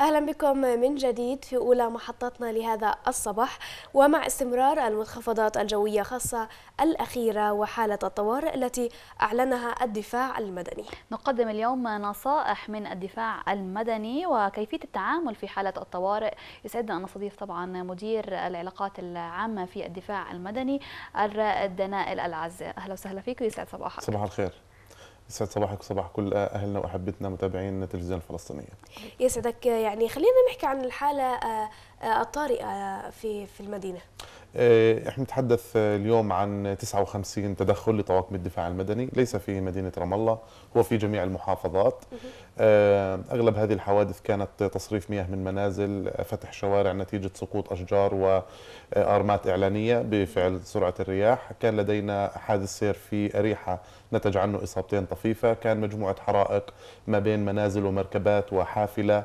أهلا بكم من جديد في أولى محطتنا لهذا الصباح ومع استمرار المنخفضات الجوية خاصة الأخيرة وحالة الطوارئ التي أعلنها الدفاع المدني نقدم اليوم نصائح من الدفاع المدني وكيفية التعامل في حالة الطوارئ يسعدنا أن نستضيف طبعا مدير العلاقات العامة في الدفاع المدني الرائد نائل العزة أهلا وسهلا فيك ويسعد صباحك صباح الخير يسعد صباحك وصباح كل اهلنا واحبتنا متابعين التلفزيون الفلسطينيه. يسعدك يعني خلينا نحكي عن الحاله آه، آه، الطارئه في في المدينه. آه، احنا نتحدث آه، اليوم عن 59 تدخل لطواقم الدفاع المدني ليس في مدينة رام الله هو في جميع المحافظات آه، أغلب هذه الحوادث كانت تصريف مياه من منازل فتح شوارع نتيجة سقوط أشجار وأرمات إعلانية بفعل سرعة الرياح كان لدينا حادث سير في أريحة نتج عنه إصابتين طفيفة كان مجموعة حرائق ما بين منازل ومركبات وحافلة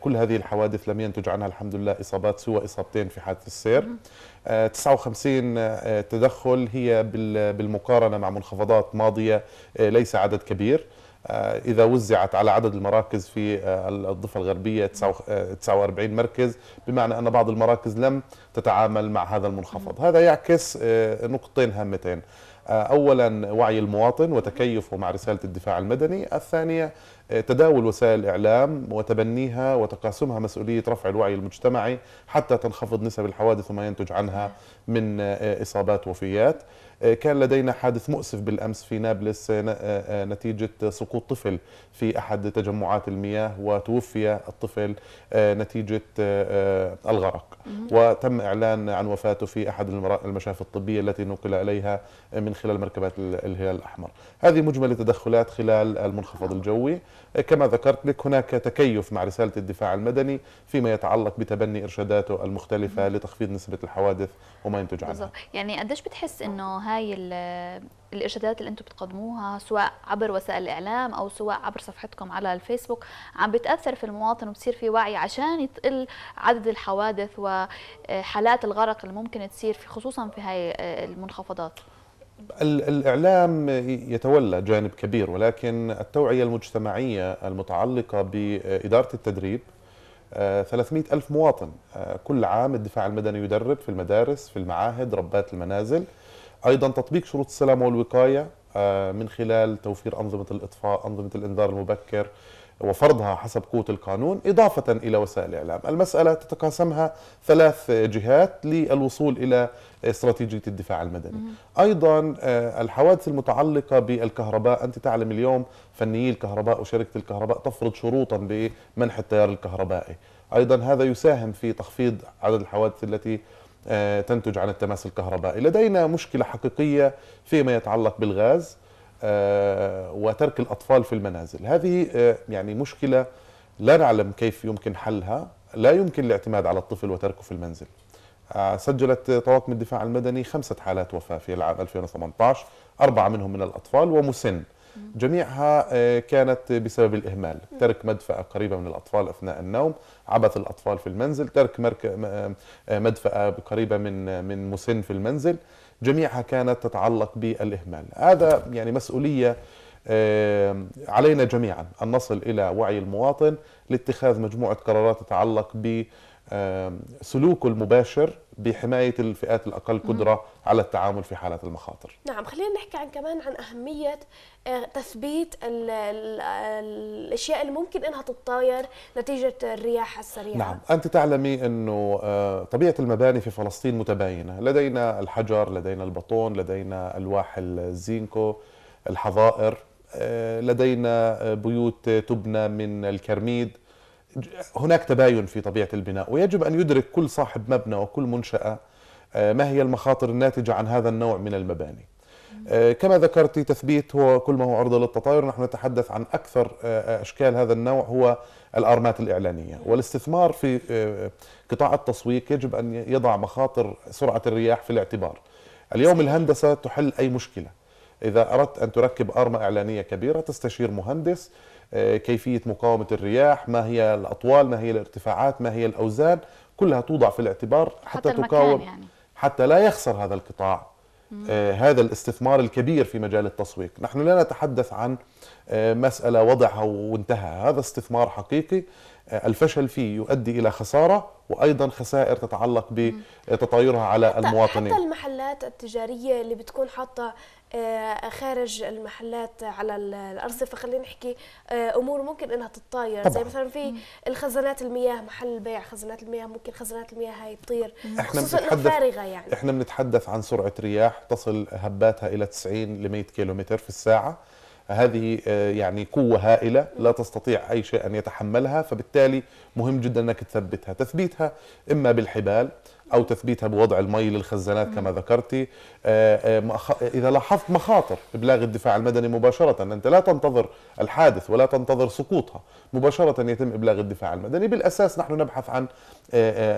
كل هذه الحوادث لم ينتج عنها الحمد لله إصابات سوى إصابتين في حادث السير 59 آه، تدخل هي بالمقارنه مع منخفضات ماضيه آه، ليس عدد كبير آه، إذا وزعت على عدد المراكز في الضفة الغربية 49 مركز بمعنى أن بعض المراكز لم تتعامل مع هذا المنخفض هذا يعكس نقطتين هامتين آه، اولا وعي المواطن وتكيفه مع رساله الدفاع المدني، الثانيه آه، تداول وسائل الاعلام وتبنيها وتقاسمها مسؤوليه رفع الوعي المجتمعي حتى تنخفض نسب الحوادث وما ينتج عنها من آه، اصابات وفيات. آه، كان لدينا حادث مؤسف بالأمس في نابلس آه، آه، نتيجة سقوط طفل في أحد تجمعات المياه وتوفي الطفل نتيجة الغرق وتم إعلان عن وفاته في أحد المشافي الطبية التي نقل إليها من خلال مركبات الهلال الأحمر هذه مجمل التدخلات خلال المنخفض الجوي كما ذكرت لك هناك تكيف مع رسالة الدفاع المدني فيما يتعلق بتبني إرشاداته المختلفة لتخفيض نسبة الحوادث وما ينتج عنها يعني قديش بتحس أنه هاي الارشادات اللي انتم بتقدموها سواء عبر وسائل الاعلام او سواء عبر صفحتكم على الفيسبوك عم بتاثر في المواطن وبصير في وعي عشان يقل عدد الحوادث وحالات الغرق اللي ممكن تصير في خصوصا في هاي آه، المنخفضات الاعلام يتولى جانب كبير ولكن التوعيه المجتمعيه المتعلقه باداره التدريب 300 آه، ألف مواطن آه، كل عام الدفاع المدني يدرب في المدارس في المعاهد ربات المنازل ايضا تطبيق شروط السلامه والوقايه آه، من خلال توفير انظمه الاطفاء انظمه الانذار المبكر وفرضها حسب قوة القانون إضافة إلى وسائل الإعلام المسألة تتقاسمها ثلاث جهات للوصول إلى استراتيجية الدفاع المدني أيضا آه، الحوادث المتعلقة بالكهرباء أنت تعلم اليوم فنيي الكهرباء وشركة الكهرباء تفرض شروطا بمنح التيار الكهربائي أيضا هذا يساهم في تخفيض عدد الحوادث التي آه، تنتج عن التماس الكهربائي لدينا مشكلة حقيقية فيما يتعلق بالغاز آه، وترك الأطفال في المنازل هذه آه، يعني مشكلة لا نعلم كيف يمكن حلها لا يمكن الاعتماد على الطفل وتركه في المنزل سجلت طواقم الدفاع المدني خمسة حالات وفاة في العام 2018 أربعة منهم من الأطفال ومسن جميعها آه، كانت بسبب الإهمال ترك مدفأة قريبة من الأطفال أثناء النوم عبث الأطفال في المنزل ترك آه، مدفأة قريبة من آه، من مسن في المنزل جميعها كانت تتعلق بالإهمال هذا يعني مسؤولية علينا جميعا أن نصل إلى وعي المواطن لاتخاذ مجموعة قرارات تتعلق ب سلوكه المباشر بحماية الفئات الأقل قدرة على التعامل في حالات المخاطر نعم خلينا نحكي عن كمان عن أهمية آه، تثبيت الـ الـ الأشياء اللي ممكن أنها تتطاير نتيجة الرياح السريعة نعم أنت تعلمي أنه آه، طبيعة المباني في فلسطين متباينة لدينا الحجر لدينا البطون لدينا ألواح الزينكو الحظائر آه، لدينا آه، بيوت آه، تبنى من الكرميد هناك تباين في طبيعة البناء ويجب أن يدرك كل صاحب مبنى وكل منشأة ما هي المخاطر الناتجة عن هذا النوع من المباني كما ذكرت تثبيت هو كل ما هو عرضة للتطاير نحن نتحدث عن أكثر أشكال هذا النوع هو الأرمات الإعلانية والاستثمار في قطاع التسويق يجب أن يضع مخاطر سرعة الرياح في الاعتبار اليوم الهندسة تحل أي مشكلة إذا أردت أن تركب أرمة إعلانية كبيرة تستشير مهندس آه، كيفية مقاومة الرياح ما هي الأطوال ما هي الارتفاعات ما هي الأوزان كلها توضع في الاعتبار حتى, حتى تقاوم يعني. حتى لا يخسر هذا القطاع آه، هذا الاستثمار الكبير في مجال التسويق نحن لا نتحدث عن آه، مسألة وضعها وانتهى هذا استثمار حقيقي آه، الفشل فيه يؤدي الى خساره وايضا خسائر تتعلق بتطايرها على المواطنين حتى المحلات التجاريه اللي بتكون حاطه آه، خارج المحلات على الارصفه خلينا نحكي آه، امور ممكن انها تتطاير زي مثلا في الخزانات المياه محل بيع خزانات المياه ممكن خزانات المياه هاي تطير خصوصا فارغه يعني احنا بنتحدث عن سرعه رياح تصل هباتها الى 90 ل 100 كيلومتر في الساعه هذه آه، يعني قوة هائلة لا تستطيع أي شيء أن يتحملها فبالتالي مهم جدا أنك تثبتها تثبيتها إما بالحبال أو تثبيتها بوضع المي للخزانات كما ذكرتي آه، آه، إذا لاحظت مخاطر إبلاغ الدفاع المدني مباشرة أنت لا تنتظر الحادث ولا تنتظر سقوطها مباشرة يتم إبلاغ الدفاع المدني بالأساس نحن نبحث عن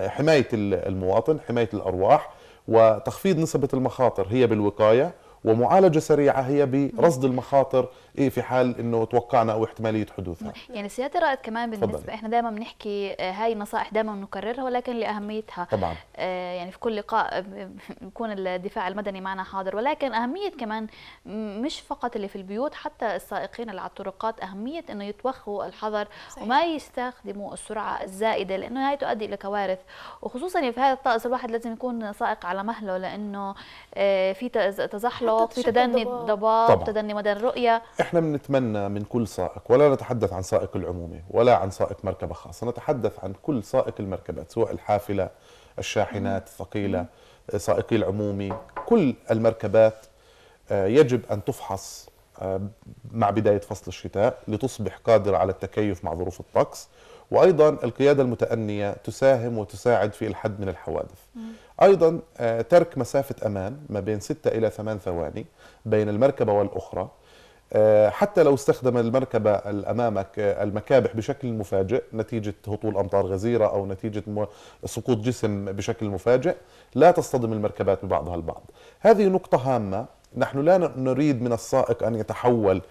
حماية المواطن حماية الأرواح وتخفيض نسبة المخاطر هي بالوقاية ومعالجه سريعه هي برصد المخاطر إيه في حال انه توقعنا او احتماليه حدوثها يعني سياده رائد كمان بالنسبه فضل. احنا دائما بنحكي آه، هاي النصائح دائما بنكررها ولكن لاهميتها طبعا آه يعني في كل لقاء بيكون آه، الدفاع المدني معنا حاضر ولكن اهميه كمان مش فقط اللي في البيوت حتى السائقين اللي على الطرقات اهميه انه يتوخوا الحذر صحيح. وما يستخدموا السرعه الزائده لانه هاي تؤدي الى كوارث وخصوصا يعني في هذا الطقس الواحد لازم يكون سائق على مهله لانه آه في تزحلق الانطلاق في تدني الضباب تدني مدى الرؤيه احنا بنتمنى من كل سائق ولا نتحدث عن سائق العمومي ولا عن سائق مركبه خاصه نتحدث عن كل سائق المركبات سواء الحافله الشاحنات الثقيله سائقي العمومي كل المركبات آه، يجب ان تفحص آه، مع بدايه فصل الشتاء لتصبح قادره على التكيف مع ظروف الطقس وايضا القياده المتانيه تساهم وتساعد في الحد من الحوادث. ايضا آه، ترك مسافه امان ما بين 6 الى 8 ثواني بين المركبه والاخرى آه، حتى لو استخدم المركبة أمامك آه، المكابح بشكل مفاجئ نتيجة هطول أمطار غزيرة أو نتيجة سقوط جسم بشكل مفاجئ لا تصطدم المركبات ببعضها البعض هذه نقطة هامة نحن لا نريد من السائق أن يتحول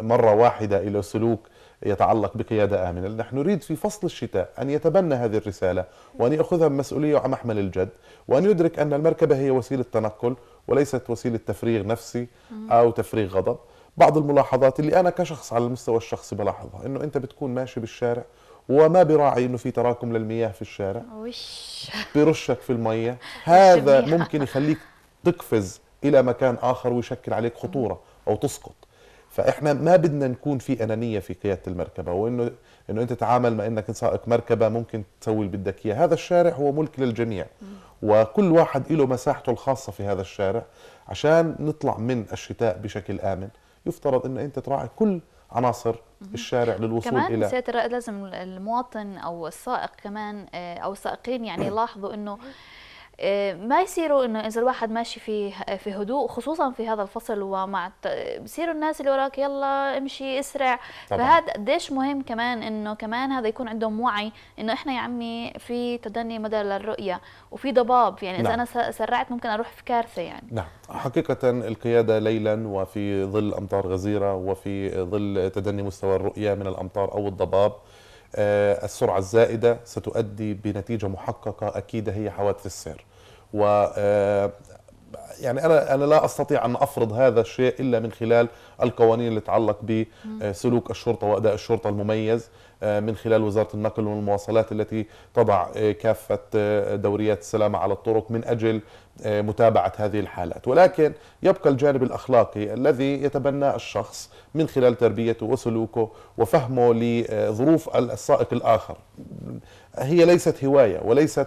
مرة واحدة إلى سلوك يتعلق بقيادة آمنة نحن نريد في فصل الشتاء أن يتبنى هذه الرسالة وأن يأخذها بمسؤولية وعم أحمل الجد وأن يدرك أن المركبة هي وسيلة تنقل وليست وسيلة تفريغ نفسي أو تفريغ غضب بعض الملاحظات اللي أنا كشخص على المستوى الشخصي بلاحظها أنه أنت بتكون ماشي بالشارع وما براعي انه في تراكم للمياه في الشارع وش برشك في الميه هذا ممكن يخليك تقفز الى مكان اخر ويشكل عليك خطوره او تسقط فاحنا ما بدنا نكون في انانيه في قياده المركبه وانه انه انت تتعامل مع انك سائق مركبه ممكن تسوي اللي بدك اياه، هذا الشارع هو ملك للجميع وكل واحد له مساحته الخاصه في هذا الشارع عشان نطلع من الشتاء بشكل امن يفترض ان انت تراعي كل عناصر الشارع للوصول كمان الى كمان لازم المواطن او السائق كمان آه، او السائقين يعني يلاحظوا انه آه، ما يصيروا انه اذا الواحد ماشي في في هدوء خصوصا في هذا الفصل ومع بصيروا الناس اللي وراك يلا امشي اسرع طبعا. فهذا قديش مهم كمان انه كمان هذا يكون عندهم وعي انه احنا يا عمي في تدني مدى للرؤيه وفي ضباب يعني اذا لا. نعم. انا سرعت ممكن اروح في كارثه يعني نعم حقيقه القياده ليلا وفي ظل امطار غزيره وفي ظل تدني مستوى الرؤيه من الامطار او الضباب آه، السرعة الزائدة ستؤدي بنتيجة محققة أكيدة هي حوادث السير و آه، يعني انا انا لا استطيع ان افرض هذا الشيء الا من خلال القوانين اللي تتعلق بسلوك الشرطه واداء الشرطه المميز آه، من خلال وزارة النقل والمواصلات التي تضع آه، كافة آه، دوريات السلامة على الطرق من أجل متابعة هذه الحالات ولكن يبقى الجانب الأخلاقي الذي يتبناه الشخص من خلال تربيته وسلوكه وفهمه لظروف السائق الآخر هي ليست هواية وليست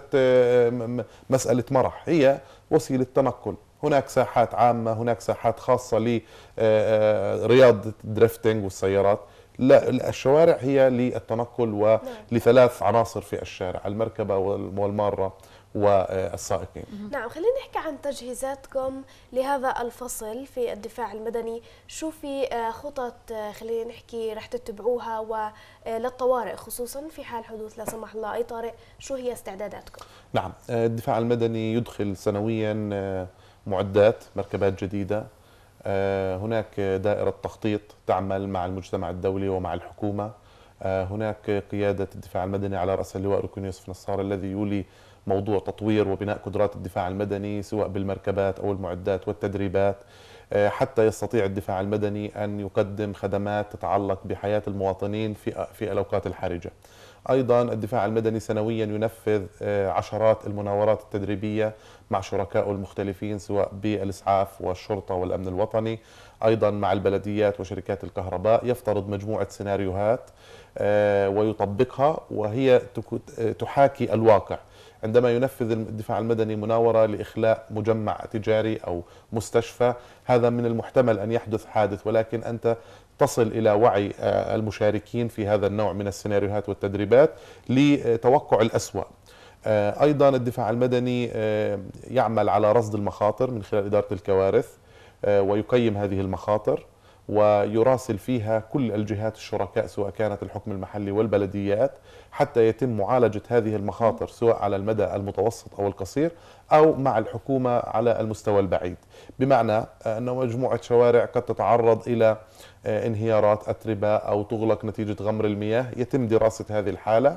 مسألة مرح هي وسيلة تنقل هناك ساحات عامة هناك ساحات خاصة لرياضة الدريفتنج والسيارات لا الشوارع هي للتنقل ولثلاث نعم. عناصر في الشارع المركبة والمارة والسائقين نعم خلينا نحكي عن تجهيزاتكم لهذا الفصل في الدفاع المدني شو في آه، خطط آه، خلينا نحكي رح تتبعوها وللطوارئ آه، خصوصا في حال حدوث لا سمح الله أي طارئ شو هي استعداداتكم نعم الدفاع المدني يدخل سنويا معدات مركبات جديدة آه، هناك دائرة تخطيط تعمل مع المجتمع الدولي ومع الحكومة آه، هناك قيادة الدفاع المدني على رأس اللواء ركن يوسف نصار الذي يولي موضوع تطوير وبناء قدرات الدفاع المدني سواء بالمركبات أو المعدات والتدريبات آه، حتى يستطيع الدفاع المدني أن يقدم خدمات تتعلق بحياة المواطنين في في الأوقات الحرجة أيضا الدفاع المدني سنويا ينفذ آه، عشرات المناورات التدريبية مع شركائه المختلفين سواء بالإسعاف والشرطة والأمن الوطني أيضا مع البلديات وشركات الكهرباء يفترض مجموعة سيناريوهات آه، ويطبقها وهي آه، تحاكي الواقع عندما ينفذ الدفاع المدني مناورة لإخلاء مجمع تجاري أو مستشفى هذا من المحتمل أن يحدث حادث ولكن أنت تصل الى وعي آه، المشاركين في هذا النوع من السيناريوهات والتدريبات لتوقع الاسوأ آه، ايضا الدفاع المدني آه، يعمل على رصد المخاطر من خلال اداره الكوارث ويقيم هذه المخاطر ويراسل فيها كل الجهات الشركاء سواء كانت الحكم المحلي والبلديات حتى يتم معالجة هذه المخاطر سواء على المدى المتوسط أو القصير أو مع الحكومة على المستوى البعيد بمعنى أن مجموعة شوارع قد تتعرض إلى آه، انهيارات أتربة أو تغلق نتيجة غمر المياه يتم دراسة هذه الحالة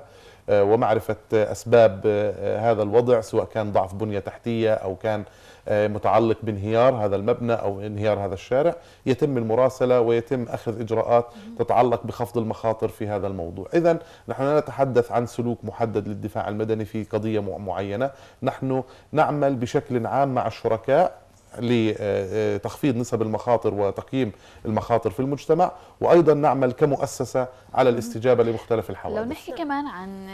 آه، ومعرفة أسباب آه، هذا الوضع سواء كان ضعف بنية تحتية أو كان آه، متعلق بانهيار هذا المبنى أو انهيار هذا الشارع يتم المراسلة ويتم أخذ إجراءات تتعلق بخفض المخاطر في هذا الموضوع إذا نحن لا نتحدث عن سلوك محدد للدفاع المدني في قضية معينة نحن نعمل بشكل عام مع الشركاء لتخفيض نسب المخاطر وتقييم المخاطر في المجتمع وأيضا نعمل كمؤسسة على الاستجابة لمختلف الحوادث لو نحكي كمان عن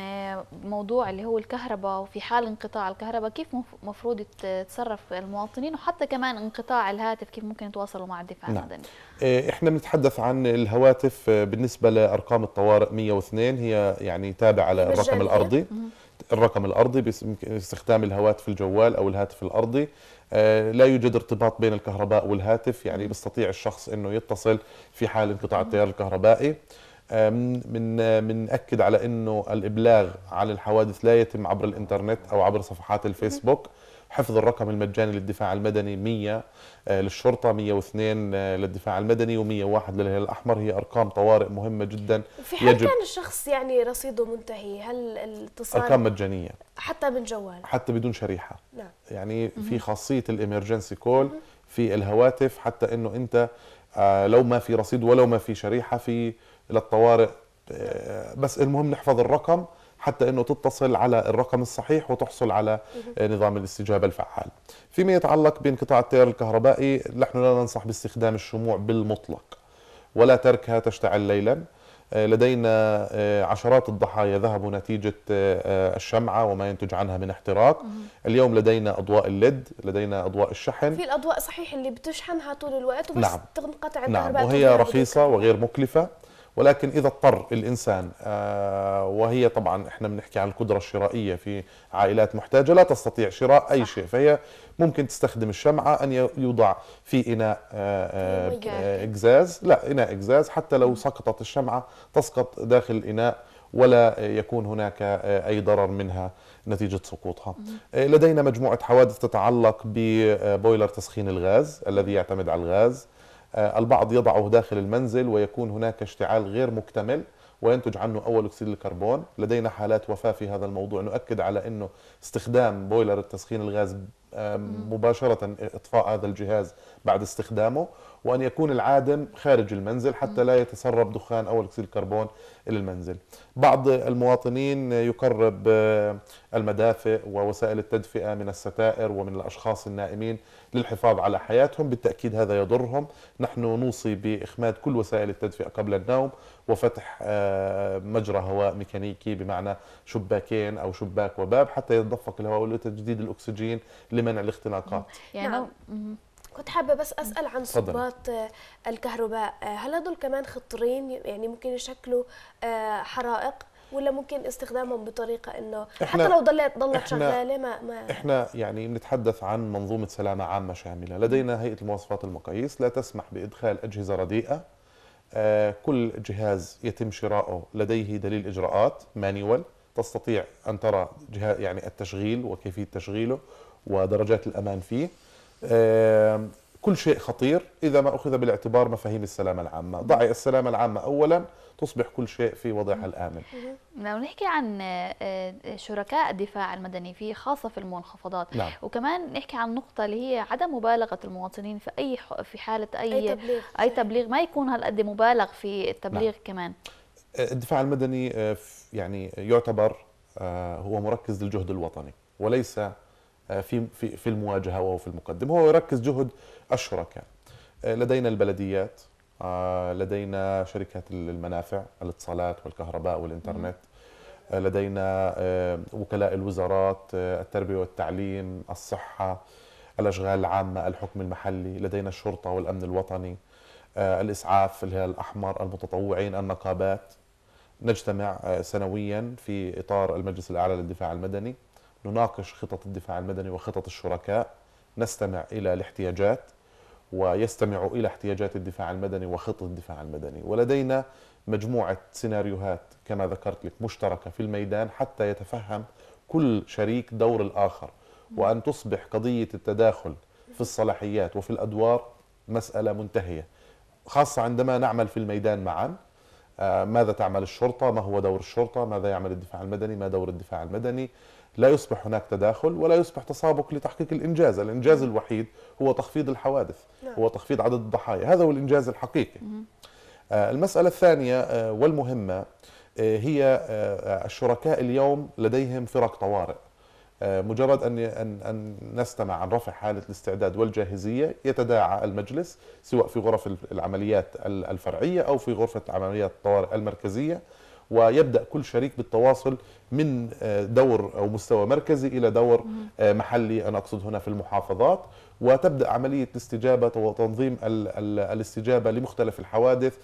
موضوع اللي هو الكهرباء وفي حال انقطاع الكهرباء كيف مفروض يتصرف المواطنين وحتى كمان انقطاع الهاتف كيف ممكن يتواصلوا مع الدفاع نعم. المدني آه، احنا بنتحدث عن الهواتف آه، بالنسبة لأرقام الطوارئ 102 هي يعني تابعة للرقم الأرضي الرقم الارضي باستخدام الهواتف الجوال او الهاتف الارضي آه، لا يوجد ارتباط بين الكهرباء والهاتف يعني بيستطيع الشخص انه يتصل في حال انقطاع التيار الكهربائي من بنأكد على انه الابلاغ عن الحوادث لا يتم عبر الانترنت او عبر صفحات الفيسبوك حفظ الرقم المجاني للدفاع المدني 100 آه، للشرطة 102 آه، للدفاع المدني و101 للهلال الأحمر هي أرقام طوارئ مهمة جدا في حال يجب كان الشخص يعني رصيده منتهي هل الاتصال أرقام مجانية حتى من جوال حتى بدون شريحة نعم يعني في خاصية الإمرجنسي كول في الهواتف حتى أنه أنت آه، لو ما في رصيد ولو ما في شريحة في للطوارئ بس المهم نحفظ الرقم حتى انه تتصل على الرقم الصحيح وتحصل على آه، نظام الاستجابه الفعال. فيما يتعلق بانقطاع التيار الكهربائي نحن لا ننصح باستخدام الشموع بالمطلق ولا تركها تشتعل ليلا. آه، لدينا آه، عشرات الضحايا ذهبوا نتيجة الشمعة وما ينتج عنها من احتراق اليوم لدينا أضواء الليد لدينا أضواء الشحن في الأضواء صحيح اللي بتشحنها طول الوقت وبس نعم. تنقطع نعم وهي رخيصة وغير مكلفة ولكن اذا اضطر الانسان آه، وهي طبعا احنا بنحكي عن القدره الشرائيه في عائلات محتاجه لا تستطيع شراء اي شيء فهي ممكن تستخدم الشمعه ان يوضع في اناء اجزاز آه، آه، لا اناء اجزاز حتى لو سقطت الشمعه تسقط داخل الاناء ولا يكون هناك اي ضرر منها نتيجه سقوطها. لدينا مجموعه حوادث تتعلق ببويلر تسخين الغاز الذي يعتمد على الغاز آه، البعض يضعه داخل المنزل ويكون هناك اشتعال غير مكتمل وينتج عنه اول اكسيد الكربون لدينا حالات وفاه في هذا الموضوع نؤكد على انه استخدام بويلر التسخين الغاز آه، مباشره اطفاء هذا الجهاز بعد استخدامه وأن يكون العادم خارج المنزل حتى لا يتسرب دخان أو أكسيد الكربون إلى المنزل بعض المواطنين يقرب آه، المدافئ ووسائل التدفئة من الستائر ومن الأشخاص النائمين للحفاظ على حياتهم بالتأكيد هذا يضرهم نحن نوصي بإخماد كل وسائل التدفئة قبل النوم وفتح آه، مجرى هواء ميكانيكي بمعنى شباكين أو شباك وباب حتى يتدفق الهواء لتجديد الأكسجين لمنع الاختناقات يعني نعم. كنت حابه بس اسال عن صبات آه، الكهرباء آه، هل هذول كمان خطرين يعني ممكن يشكلوا آه، حرائق ولا ممكن استخدامهم بطريقه انه حتى لو ضلت ضلت شغاله ما, ما احنا يعني بنتحدث عن منظومه سلامه عامه شامله لدينا هيئه المواصفات والمقاييس لا تسمح بادخال اجهزه رديئه كل جهاز يتم شراؤه لديه دليل اجراءات مانيوال تستطيع ان ترى يعني التشغيل وكيفيه تشغيله ودرجات الامان فيه كل شيء خطير إذا ما أخذ بالاعتبار مفاهيم السلامة العامة ضعي السلامة العامة أولا تصبح كل شيء في وضعها الآمن لو نحكي عن آه، آه، شركاء الدفاع المدني في خاصة في المنخفضات نعم. وكمان نحكي عن نقطة اللي هي عدم مبالغة المواطنين في أي في حالة أي أي تبليغ, أي تبليغ ما يكون هالقد مبالغ في التبليغ نعم. كمان آه، الدفاع المدني يعني يعتبر هو مركز للجهد الوطني وليس آه، في في في المواجهه وهو في المقدم هو يركز جهد الشركاء يعني. آه، لدينا البلديات آه، لدينا شركات المنافع الاتصالات والكهرباء والانترنت لدينا وكلاء الوزارات التربيه والتعليم الصحه الاشغال العامه الحكم المحلي لدينا الشرطه والامن الوطني الاسعاف الهلال الاحمر المتطوعين النقابات نجتمع سنويا في اطار المجلس الاعلى للدفاع المدني نناقش خطط الدفاع المدني وخطط الشركاء نستمع إلى الاحتياجات ويستمع إلى احتياجات الدفاع المدني وخطط الدفاع المدني ولدينا مجموعة سيناريوهات كما ذكرت لك مشتركة في الميدان حتى يتفهم كل شريك دور الآخر وأن تصبح قضية التداخل في الصلاحيات وفي الأدوار مسألة منتهية خاصة عندما نعمل في الميدان معا آه، ماذا تعمل الشرطة ما هو دور الشرطة ماذا يعمل الدفاع المدني ما دور الدفاع المدني لا يصبح هناك تداخل ولا يصبح تسابق لتحقيق الانجاز، الانجاز نعم. الوحيد هو تخفيض الحوادث، نعم. هو تخفيض عدد الضحايا، هذا هو الانجاز الحقيقي. آه، المسألة الثانية آه، والمهمة آه، هي الشركاء اليوم لديهم فرق طوارئ مجرد ان ان نستمع عن رفع حاله الاستعداد والجاهزيه يتداعى المجلس سواء في غرف العمليات الفرعيه او في غرفه عمليات الطوارئ المركزيه ويبدأ كل شريك بالتواصل من آه، دور أو مستوى مركزي إلى دور آه، محلي أنا أقصد هنا في المحافظات وتبدأ عملية الاستجابة وتنظيم الاستجابة لمختلف الحوادث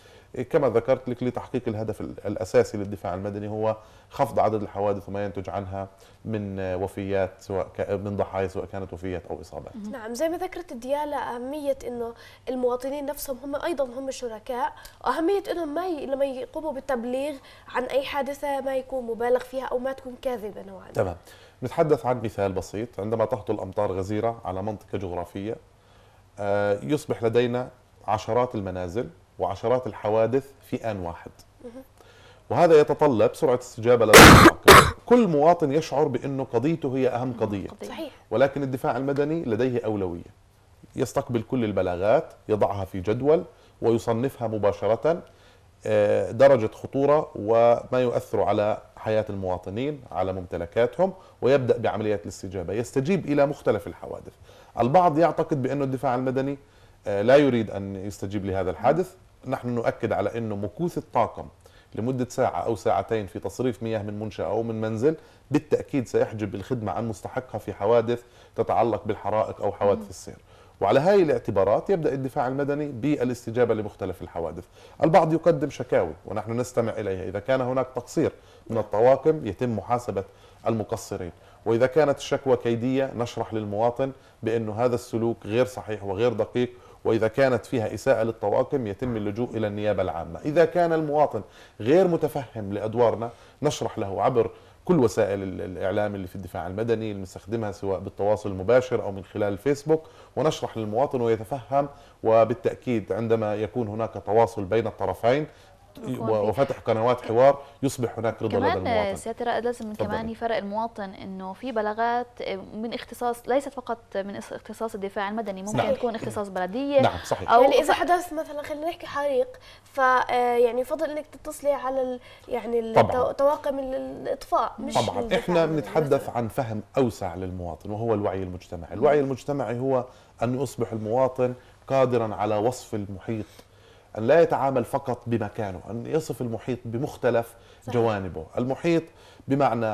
كما ذكرت لك لتحقيق الهدف الاساسي للدفاع المدني هو خفض عدد الحوادث وما ينتج عنها من وفيات سواء من ضحايا سواء كانت وفيات او اصابات. نعم زي ما ذكرت ديالا اهميه انه المواطنين نفسهم هم ايضا هم شركاء، واهميه انهم ما ي... لما يقوموا بالتبليغ عن اي حادثه ما يكون مبالغ فيها او ما تكون كاذبه نوعا ما. تمام. نتحدث عن مثال بسيط عندما تهطل امطار غزيره على منطقه جغرافيه آه، يصبح لدينا عشرات المنازل وعشرات الحوادث في آن واحد وهذا يتطلب سرعة استجابة لدى كل مواطن يشعر بأنه قضيته هي أهم قضية صحيح. ولكن الدفاع المدني لديه أولوية يستقبل كل البلاغات يضعها في جدول ويصنفها مباشرة آه، درجة خطورة وما يؤثر على حياة المواطنين على ممتلكاتهم ويبدأ بعمليات الاستجابة يستجيب إلى مختلف الحوادث البعض يعتقد بأن الدفاع المدني آه، لا يريد أن يستجيب لهذا الحادث نحن نؤكد على أنه مكوث الطاقم لمدة ساعة أو ساعتين في تصريف مياه من منشأة أو من منزل بالتأكيد سيحجب الخدمة عن مستحقها في حوادث تتعلق بالحرائق أو حوادث السير وعلى هذه الاعتبارات يبدأ الدفاع المدني بالاستجابة لمختلف الحوادث البعض يقدم شكاوي ونحن نستمع إليها إذا كان هناك تقصير من الطواقم يتم محاسبة المقصرين وإذا كانت الشكوى كيدية نشرح للمواطن بأن هذا السلوك غير صحيح وغير دقيق وإذا كانت فيها إساءة للطواقم يتم اللجوء إلى النيابة العامة إذا كان المواطن غير متفهم لأدوارنا نشرح له عبر كل وسائل الإعلام اللي في الدفاع المدني اللي بنستخدمها سواء بالتواصل المباشر أو من خلال الفيسبوك ونشرح للمواطن ويتفهم وبالتأكيد عندما يكون هناك تواصل بين الطرفين إيه، وفتح قنوات حوار يصبح هناك رضا لدى المواطن سياده رائد لازم كمان يفرق المواطن انه في بلاغات إيه، من اختصاص ليست فقط من اختصاص الدفاع المدني ممكن نعم. تكون اختصاص نعم. بلديه نعم صحيح أو يعني اذا حدث مثلا خلينا نحكي حريق ف آه، يعني يفضل انك تتصلي على يعني طبعاً. طواقم الاطفاء مش طبعا احنا بنتحدث عن فهم اوسع للمواطن وهو الوعي المجتمعي الوعي المجتمعي هو ان يصبح المواطن قادرا على وصف المحيط أن لا يتعامل فقط بمكانه أن يصف المحيط بمختلف صحيح. جوانبه المحيط بمعنى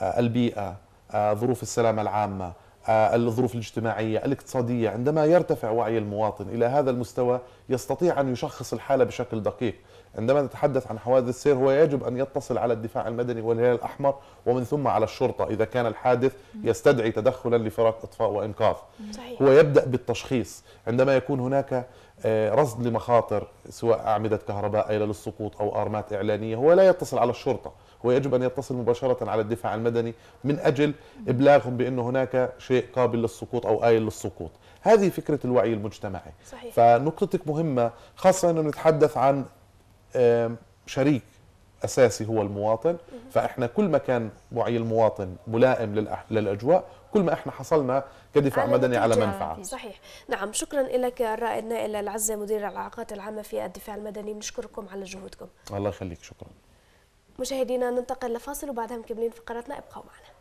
آه، البيئة آه، ظروف السلامة العامة آه، الظروف الاجتماعية الاقتصادية عندما يرتفع وعي المواطن إلى هذا المستوى يستطيع أن يشخص الحالة بشكل دقيق عندما نتحدث عن حوادث السير هو يجب أن يتصل على الدفاع المدني والهلال الأحمر ومن ثم على الشرطة إذا كان الحادث يستدعي تدخلا لفرق إطفاء وإنقاذ صحيح. هو يبدأ بالتشخيص عندما يكون هناك آه، رصد لمخاطر سواء أعمدة كهرباء إلى للسقوط أو أرمات إعلانية هو لا يتصل على الشرطة هو يجب أن يتصل مباشرة على الدفاع المدني من أجل إبلاغهم بأن هناك شيء قابل للسقوط أو آيل للسقوط هذه فكرة الوعي المجتمعي صحيح. فنقطتك مهمة خاصة أنه نتحدث عن شريك اساسي هو المواطن فاحنا كل ما كان وعي المواطن ملائم للاجواء كل ما احنا حصلنا كدفاع على مدني على منفعه صحيح نعم شكرا لك الرائد نائل العزه مدير العلاقات العامه في الدفاع المدني بنشكركم على جهودكم الله يخليك شكرا مشاهدينا ننتقل لفاصل وبعدها مكملين فقراتنا ابقوا معنا